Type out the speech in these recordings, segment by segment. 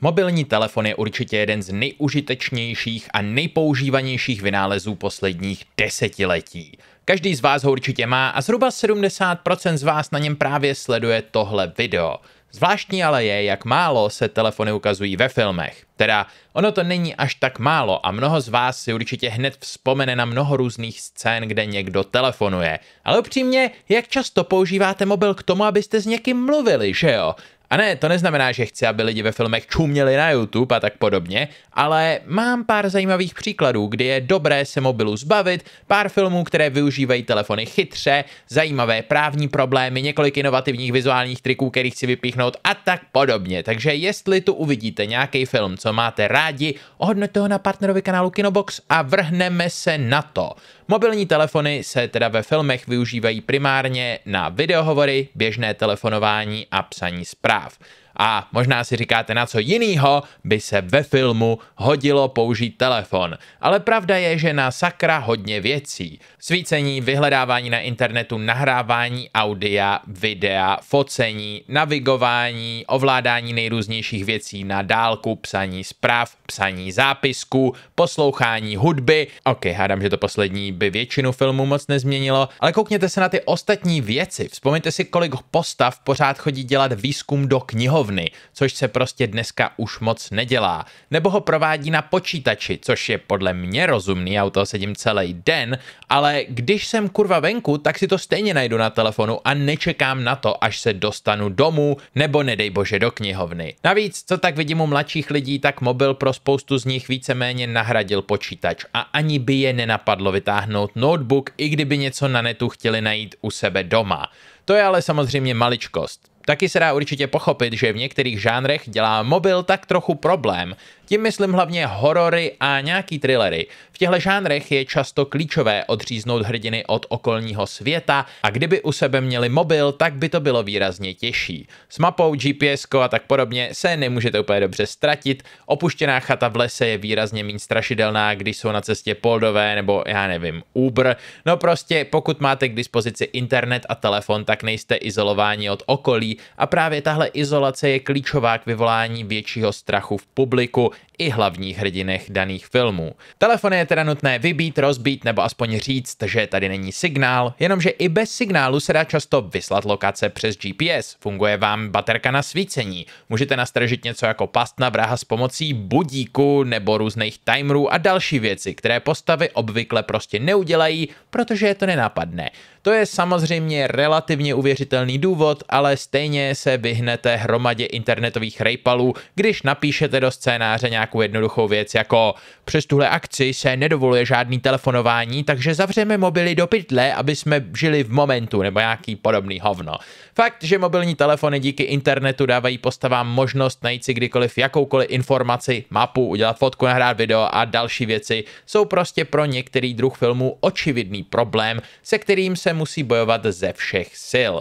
Mobilní telefon je určitě jeden z nejužitečnějších a nejpoužívanějších vynálezů posledních desetiletí. Každý z vás ho určitě má a zhruba 70% z vás na něm právě sleduje tohle video. Zvláštní ale je, jak málo se telefony ukazují ve filmech. Teda, ono to není až tak málo a mnoho z vás si určitě hned vzpomene na mnoho různých scén, kde někdo telefonuje. Ale upřímně, jak často používáte mobil k tomu, abyste s někým mluvili, že jo? A ne, to neznamená, že chci, aby lidi ve filmech čuměli na YouTube a tak podobně, ale mám pár zajímavých příkladů, kdy je dobré se mobilu zbavit, pár filmů, které využívají telefony chytře, zajímavé právní problémy, několik inovativních vizuálních triků, který chci vypíchnout a tak podobně. Takže jestli tu uvidíte nějaký film, co máte rádi, ohodnoťte ho na partnerovi kanálu Kinobox a vrhneme se na to. Mobilní telefony se teda ve filmech využívají primárně na videohovory, běžné telefonování a psaní zpráv. staff. A možná si říkáte, na co jinýho by se ve filmu hodilo použít telefon. Ale pravda je, že na sakra hodně věcí. Svícení, vyhledávání na internetu, nahrávání audia, videa, focení, navigování, ovládání nejrůznějších věcí na dálku, psaní zpráv, psaní zápisku, poslouchání hudby. Ok, hádám, že to poslední by většinu filmu moc nezměnilo, ale koukněte se na ty ostatní věci. Vzpomeňte si, kolik postav pořád chodí dělat výzkum do knihovny knihovny, což se prostě dneska už moc nedělá, nebo ho provádí na počítači, což je podle mě rozumný, já u toho sedím celý den, ale když jsem kurva venku, tak si to stejně najdu na telefonu a nečekám na to, až se dostanu domů, nebo nedej bože do knihovny. Navíc, co tak vidím u mladších lidí, tak mobil pro spoustu z nich víceméně nahradil počítač a ani by je nenapadlo vytáhnout notebook, i kdyby něco na netu chtěli najít u sebe doma. To je ale samozřejmě maličkost. Taky se dá určitě pochopit, že v některých žánrech dělá mobil tak trochu problém, tím myslím hlavně horory a nějaký thrillery. V těchto žánrech je často klíčové odříznout hrdiny od okolního světa a kdyby u sebe měli mobil, tak by to bylo výrazně těžší. S mapou, GPS a tak podobně se nemůžete úplně dobře ztratit. Opuštěná chata v lese je výrazně méně strašidelná, když jsou na cestě poldové nebo já nevím, Uber. No prostě pokud máte k dispozici internet a telefon, tak nejste izolováni od okolí a právě tahle izolace je klíčová k vyvolání většího strachu v publiku, i hlavních hrdinech daných filmů. Telefony je teda nutné vybít, rozbít nebo aspoň říct, že tady není signál, jenomže i bez signálu se dá často vyslat lokace přes GPS. Funguje vám baterka na svícení, můžete nastražit něco jako past na vraha s pomocí budíku nebo různých timerů a další věci, které postavy obvykle prostě neudělají, protože je to nenápadné. To je samozřejmě relativně uvěřitelný důvod, ale stejně se vyhnete hromadě internetových rejpalů, když napíšete do scénáře dokonce nějakou jednoduchou věc, jako přes tuhle akci se nedovoluje žádný telefonování, takže zavřeme mobily do pytle, aby jsme žili v momentu, nebo nějaký podobný hovno. Fakt, že mobilní telefony díky internetu dávají postavám možnost najít si kdykoliv jakoukoliv informaci, mapu, udělat fotku, nahrát video a další věci, jsou prostě pro některý druh filmů očividný problém, se kterým se musí bojovat ze všech sil.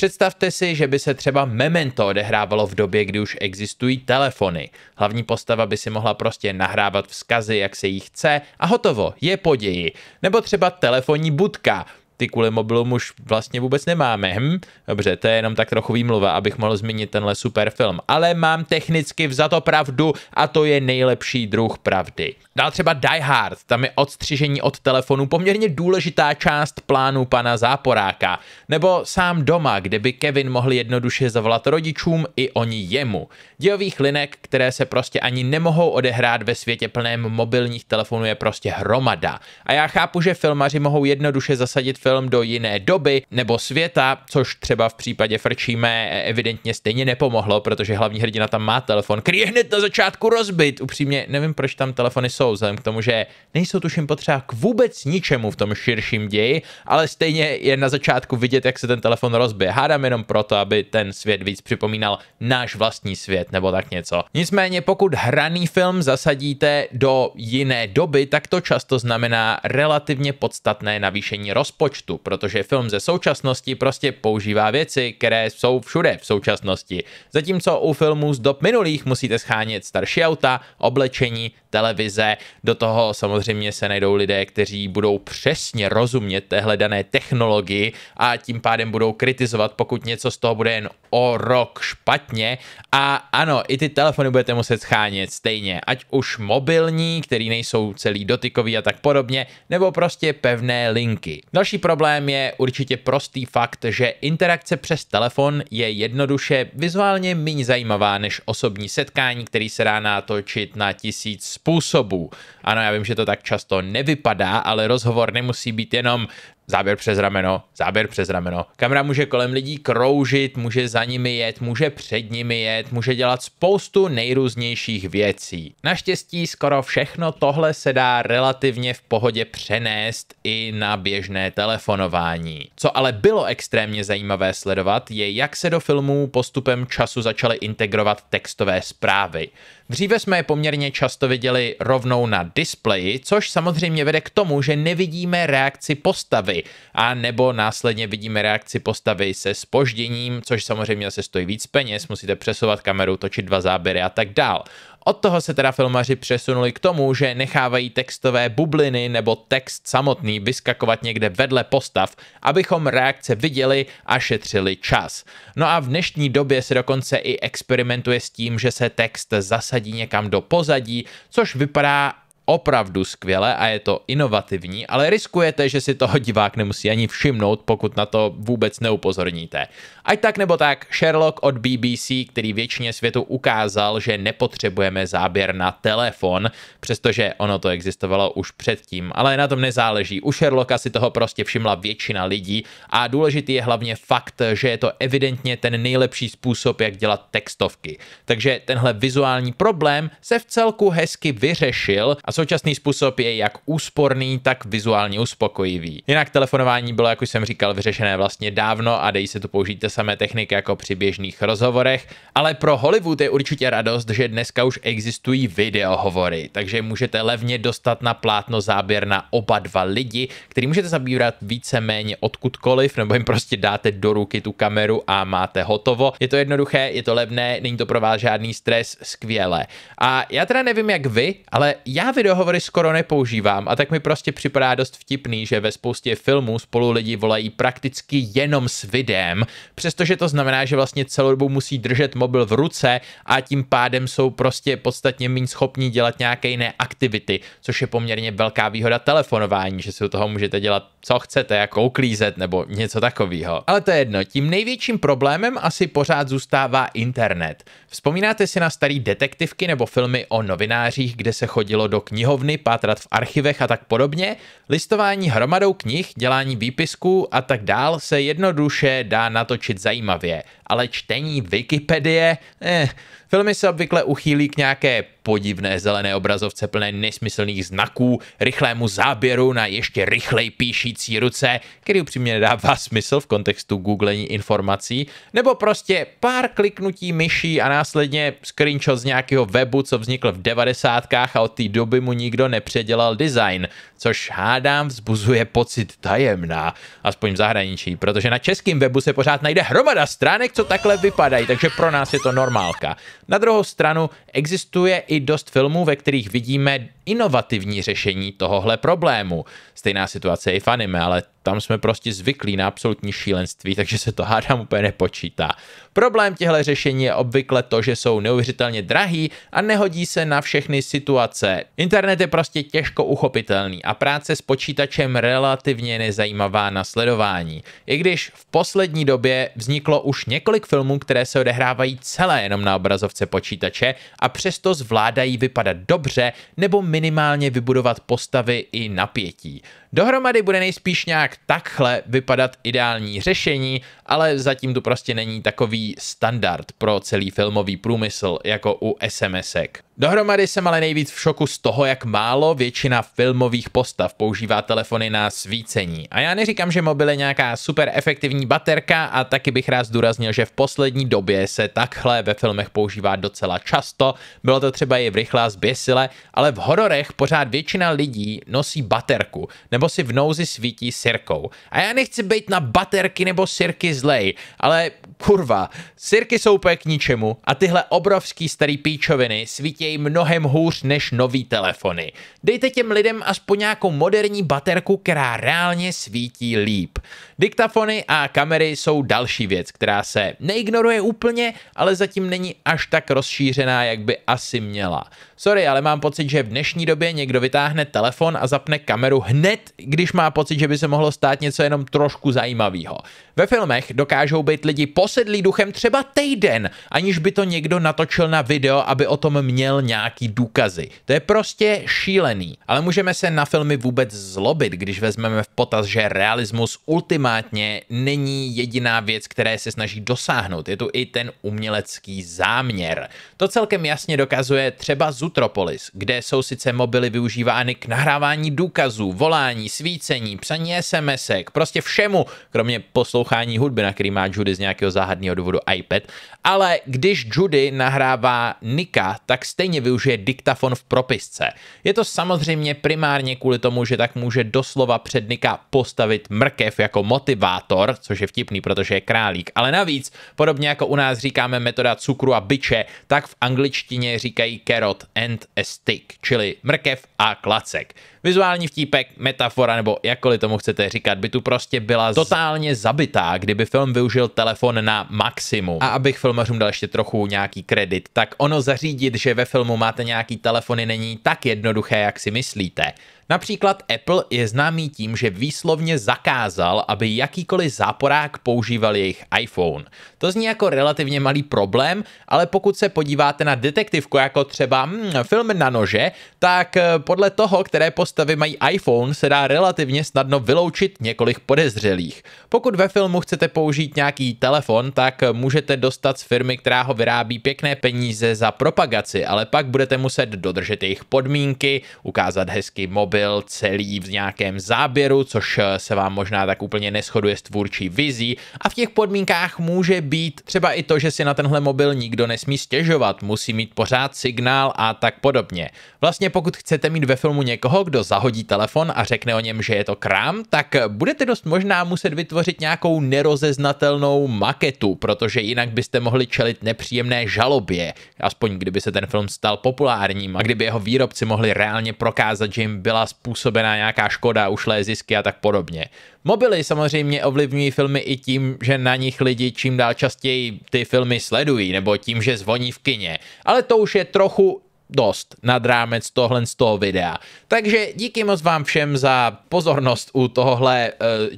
Představte si, že by se třeba Memento odehrávalo v době, kdy už existují telefony. Hlavní postava by si mohla prostě nahrávat vzkazy, jak se jí chce a hotovo, je poději. Nebo třeba telefonní budka, ty kvůli mobilu už vlastně vůbec nemáme. Hm? Dobře, to je jenom tak trochu výmluva, abych mohl zmínit tenhle super film. Ale mám technicky za to pravdu a to je nejlepší druh pravdy. Dál třeba Die Hard, tam je odstřižení od telefonu poměrně důležitá část plánu pana Záporáka. Nebo sám doma, kde by Kevin mohl jednoduše zavolat rodičům i oni jemu. Dějových linek, které se prostě ani nemohou odehrát ve světě plném mobilních telefonů je prostě hromada. A já chápu, že filmaři mohou jednoduše zasadit film film do jiné doby nebo světa, což třeba v případě Frčíme e, evidentně stejně nepomohlo, protože hlavní hrdina tam má telefon, který je hned na začátku rozbit. Upřímně nevím, proč tam telefony jsou, vzhledem k tomu, že nejsou tuším potřeba k vůbec ničemu v tom širším ději, ale stejně je na začátku vidět, jak se ten telefon rozbije. Hádám jenom proto, aby ten svět víc připomínal náš vlastní svět nebo tak něco. Nicméně, pokud hraný film zasadíte do jiné doby, tak to často znamená relativně podstatné navýšení rozpočtu účtu, protože film ze současnosti prostě používá věci, které jsou všude v současnosti. Zatímco u filmů z dob minulých musíte schánět starší auta, oblečení, televize. Do toho samozřejmě se najdou lidé, kteří budou přesně rozumět téhle dané technologii a tím pádem budou kritizovat, pokud něco z toho bude jen o rok špatně. A ano, i ty telefony budete muset schánět stejně, ať už mobilní, který nejsou celý dotykový a tak podobně, nebo prostě pevné linky. Další problém je určitě prostý fakt, že interakce přes telefon je jednoduše vizuálně méně zajímavá než osobní setkání, který se dá natočit na tisíc způsobů. Ano, já vím, že to tak často nevypadá, ale rozhovor nemusí být jenom záběr přes rameno, záběr přes rameno. Kamera může kolem lidí kroužit, může za nimi jet, může před nimi jet, může dělat spoustu nejrůznějších věcí. Naštěstí skoro všechno tohle se dá relativně v pohodě přenést i na běžné telefonování. Co ale bylo extrémně zajímavé sledovat, je jak se do filmů postupem času začaly integrovat textové zprávy. Dříve jsme je poměrně často viděli rovnou na displeji, což samozřejmě vede k tomu, že nevidíme reakci postavy, a nebo následně vidíme reakci postavy se spožděním, což samozřejmě se stojí víc peněz, musíte přesouvat kameru, točit dva záběry a tak dál. Od toho se teda filmaři přesunuli k tomu, že nechávají textové bubliny nebo text samotný vyskakovat někde vedle postav, abychom reakce viděli a šetřili čas. No a v dnešní době se dokonce i experimentuje s tím, že se text zasadí někam do pozadí, což vypadá opravdu skvěle a je to inovativní, ale riskujete, že si toho divák nemusí ani všimnout, pokud na to vůbec neupozorníte. Ať tak nebo tak, Sherlock od BBC, který většině světu ukázal, že nepotřebujeme záběr na telefon, přestože ono to existovalo už předtím, ale na tom nezáleží. U Sherlocka si toho prostě všimla většina lidí a důležitý je hlavně fakt, že je to evidentně ten nejlepší způsob, jak dělat textovky. Takže tenhle vizuální problém se v celku hezky vyřešil a Současný způsob je jak úsporný, tak vizuálně uspokojivý. Jinak telefonování bylo, jak už jsem říkal, vyřešené vlastně dávno a dej se tu použít ty samé techniky jako při běžných rozhovorech, ale pro Hollywood je určitě radost, že dneska už existují videohovory, takže můžete levně dostat na plátno záběr na oba dva lidi, který můžete zabírat víceméně odkudkoliv, nebo jim prostě dáte do ruky tu kameru a máte hotovo. Je to jednoduché, je to levné, není to pro vás žádný stres, skvěle. A já teda nevím jak vy, ale já video videohovory skoro nepoužívám a tak mi prostě připadá dost vtipný, že ve spoustě filmů spolu lidi volají prakticky jenom s videem, přestože to znamená, že vlastně celou dobu musí držet mobil v ruce a tím pádem jsou prostě podstatně méně schopní dělat nějaké jiné aktivity, což je poměrně velká výhoda telefonování, že si u toho můžete dělat co chcete, jako uklízet nebo něco takového. Ale to je jedno, tím největším problémem asi pořád zůstává internet. Vzpomínáte si na starý detektivky nebo filmy o novinářích, kde se chodilo do knihovny, pátrat v archivech a tak podobně, listování hromadou knih, dělání výpisků a tak dál se jednoduše dá natočit zajímavě ale čtení Wikipedie, eh, filmy se obvykle uchýlí k nějaké podivné zelené obrazovce plné nesmyslných znaků, rychlému záběru na ještě rychlej píšící ruce, který upřímně nedává smysl v kontextu googlení informací, nebo prostě pár kliknutí myší a následně screenshot z nějakého webu, co vznikl v devadesátkách a od té doby mu nikdo nepředělal design což hádám vzbuzuje pocit tajemná, aspoň v zahraničí, protože na českém webu se pořád najde hromada stránek, co takhle vypadají, takže pro nás je to normálka. Na druhou stranu existuje i dost filmů, ve kterých vidíme inovativní řešení tohohle problému. Stejná situace je i v anime, ale tam jsme prostě zvyklí na absolutní šílenství, takže se to hádám úplně nepočítá. Problém těchto řešení je obvykle to, že jsou neuvěřitelně drahý a nehodí se na všechny situace. Internet je prostě těžko uchopitelný a práce s počítačem relativně nezajímavá na sledování. I když v poslední době vzniklo už několik filmů, které se odehrávají celé jenom na obrazovce počítače a přesto zvládají vypadat dobře nebo minimálně minimálně vybudovat postavy i napětí. Dohromady bude nejspíš nějak takhle vypadat ideální řešení, ale zatím tu prostě není takový standard pro celý filmový průmysl jako u SMSek. Dohromady jsem ale nejvíc v šoku z toho, jak málo většina filmových postav používá telefony na svícení. A já neříkám, že mobil je nějaká super efektivní baterka a taky bych rád zdůraznil, že v poslední době se takhle ve filmech používá docela často. Bylo to třeba i v rychlá zběsile, ale v hororech pořád většina lidí nosí baterku nebo si v nouzi svítí sirkou. A já nechci být na baterky nebo sirky zlej, ale kurva, sirky jsou úplně k ničemu a tyhle obrovský starý píčoviny svítějí mnohem hůř než nový telefony. Dejte těm lidem aspoň nějakou moderní baterku, která reálně svítí líp. Diktafony a kamery jsou další věc, která se neignoruje úplně, ale zatím není až tak rozšířená, jak by asi měla. Sorry, ale mám pocit, že v dnešní době někdo vytáhne telefon a zapne kameru hned, když má pocit, že by se mohlo stát něco jenom trošku zajímavého. Ve filmech dokážou být lidi posedlí duchem třeba týden, aniž by to někdo natočil na video, aby o tom měl nějaký důkazy. To je prostě šílený. Ale můžeme se na filmy vůbec zlobit, když vezmeme v potaz, že realismus ultimátně není jediná věc, které se snaží dosáhnout. Je tu i ten umělecký záměr. To celkem jasně dokazuje třeba zůstat Sutropolis, kde jsou sice mobily využívány k nahrávání důkazů, volání, svícení, psaní SMSek, prostě všemu, kromě poslouchání hudby, na který má Judy z nějakého záhadného důvodu iPad, ale když Judy nahrává Nika, tak stejně využije diktafon v propisce. Je to samozřejmě primárně kvůli tomu, že tak může doslova před Nika postavit mrkev jako motivátor, což je vtipný, protože je králík, ale navíc, podobně jako u nás říkáme metoda cukru a byče, tak v angličtině říkají carrot and a stick, čili mrkev a klacek. Vizuální vtípek, metafora nebo jakkoliv tomu chcete říkat, by tu prostě byla totálně zabitá, kdyby film využil telefon na maximum. A abych filmařům dal ještě trochu nějaký kredit, tak ono zařídit, že ve filmu máte nějaký telefony, není tak jednoduché, jak si myslíte. Například Apple je známý tím, že výslovně zakázal, aby jakýkoliv záporák používal jejich iPhone. To zní jako relativně malý problém, ale pokud se podíváte na detektivku jako třeba hmm, film na nože, tak eh, podle toho, které postavy mají iPhone, se dá relativně snadno vyloučit několik podezřelých. Pokud ve filmu chcete použít nějaký telefon, tak eh, můžete dostat z firmy, která ho vyrábí pěkné peníze za propagaci, ale pak budete muset dodržet jejich podmínky, ukázat hezký mobil byl celý v nějakém záběru, což eh, se vám možná tak úplně neschoduje s tvůrčí vizí a v těch podmínkách může být třeba i to, že si na tenhle mobil nikdo nesmí stěžovat, musí mít pořád signál a tak podobně. Vlastně pokud chcete mít ve filmu někoho, kdo zahodí telefon a řekne o něm, že je to krám, tak eh, budete dost možná muset vytvořit nějakou nerozeznatelnou maketu, protože jinak byste mohli čelit nepříjemné žalobě, aspoň kdyby se ten film stal populárním a kdyby jeho výrobci mohli reálně prokázat, že jim byla způsobená nějaká škoda, ušlé zisky a tak podobně. Mobily samozřejmě ovlivňují filmy i tím, že na nich lidi čím dál častěji ty filmy sledují, nebo tím, že zvoní v kině. Ale to už je trochu dost nad rámec tohle z toho videa. Takže díky moc vám všem za pozornost u tohohle eh,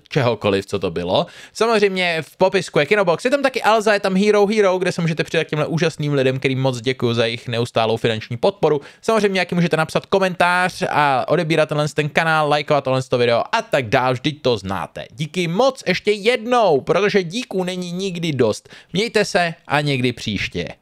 čehokoliv, co to bylo. Samozřejmě v popisku je Kinobox, je tam taky Alza, je tam Hero Hero, kde se můžete přidat těmhle úžasným lidem, kterým moc děkuji za jejich neustálou finanční podporu. Samozřejmě, jaký můžete napsat komentář a odebírat tenhle ten kanál, lajkovat tohle to video a tak dál, vždyť to znáte. Díky moc ještě jednou, protože díků není nikdy dost. Mějte se a někdy příště.